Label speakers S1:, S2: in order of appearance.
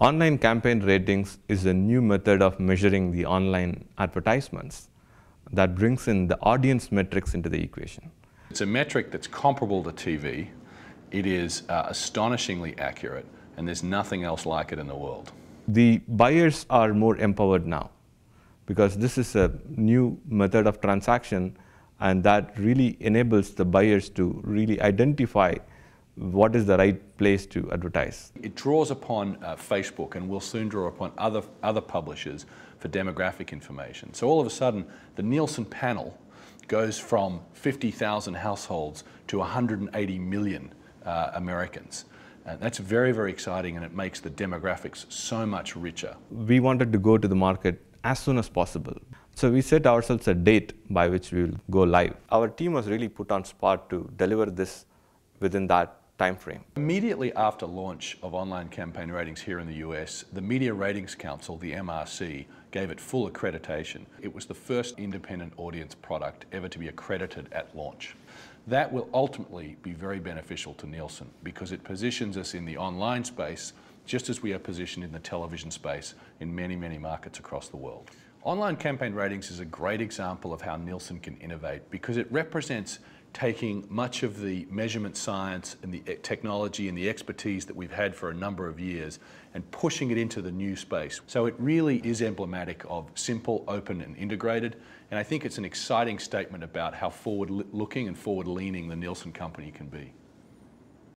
S1: Online campaign ratings is a new method of measuring the online advertisements that brings in the audience metrics into the equation. It's a metric that's comparable
S2: to TV. It is uh, astonishingly accurate, and there's nothing else like it
S1: in the world. The buyers are more empowered now because this is a new method of transaction and that really enables the buyers to really identify what is the right place to advertise?
S2: It draws upon uh, Facebook and will soon draw upon other, other publishers for demographic information. So all of a sudden, the Nielsen panel goes from 50,000 households to 180 million uh, Americans. and uh, that's very, very exciting and it makes the demographics
S1: so much richer. We wanted to go to the market as soon as possible. So we set ourselves a date by which we will go live. Our team was really put on spot to deliver this within that timeframe.
S2: Immediately after launch of online campaign ratings here in the US, the Media Ratings Council, the MRC, gave it full accreditation. It was the first independent audience product ever to be accredited at launch. That will ultimately be very beneficial to Nielsen because it positions us in the online space just as we are positioned in the television space in many, many markets across the world. Online campaign ratings is a great example of how Nielsen can innovate because it represents taking much of the measurement science and the technology and the expertise that we've had for a number of years and pushing it into the new space. So it really is emblematic of simple, open and integrated. And I think it's an exciting statement about how forward-looking and forward-leaning the Nielsen company can be.